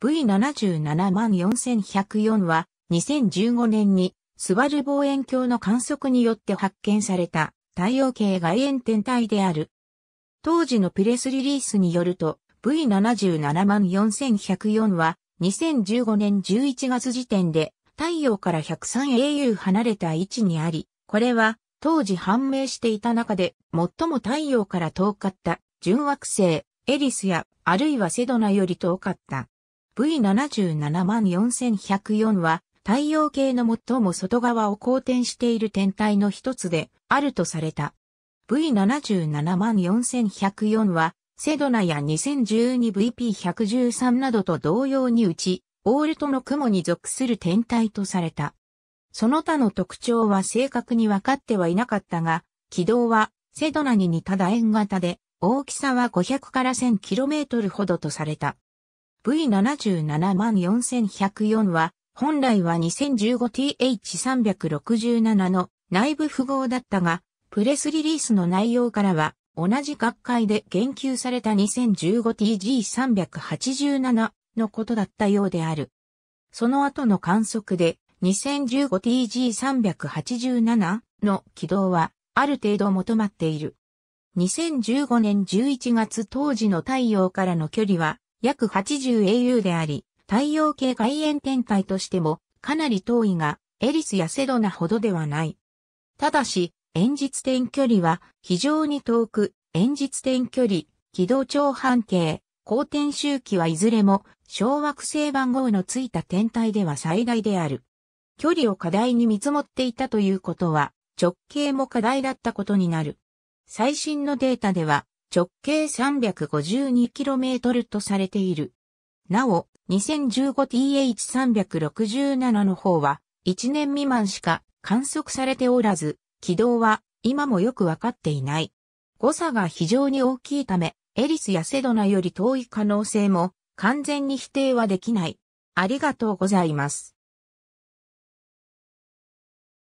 V774,104 は2015年にスバル望遠鏡の観測によって発見された太陽系外縁天体である。当時のプレスリリースによると V774,104 は2015年11月時点で太陽から 103au 離れた位置にあり、これは当時判明していた中で最も太陽から遠かった純惑星エリスやあるいはセドナより遠かった。V774,104 は太陽系の最も外側を公転している天体の一つであるとされた。V774,104 はセドナや 2012VP113 などと同様にうち、オールトの雲に属する天体とされた。その他の特徴は正確に分かってはいなかったが、軌道はセドナに似た楕円型で、大きさは500から 1000km ほどとされた。V774,104 は、本来は 2015TH367 の内部符号だったが、プレスリリースの内容からは、同じ学会で言及された 2015TG387 のことだったようである。その後の観測で 2015TG387 の軌道はある程度求まっている。2015年11月当時の太陽からの距離は約 80au であり、太陽系外縁天体としてもかなり遠いが、エリスやセドナほどではない。ただし、演日点距離は非常に遠く、演日点距離、軌道長半径、光転周期はいずれも小惑星番号のついた天体では最大である。距離を課題に見積もっていたということは、直径も課題だったことになる。最新のデータでは、直径 352km とされている。なお、2015TH367 の方は、1年未満しか観測されておらず、軌道は今もよくわかっていない。誤差が非常に大きいため、エリスやセドナより遠い可能性も完全に否定はできない。ありがとうございます。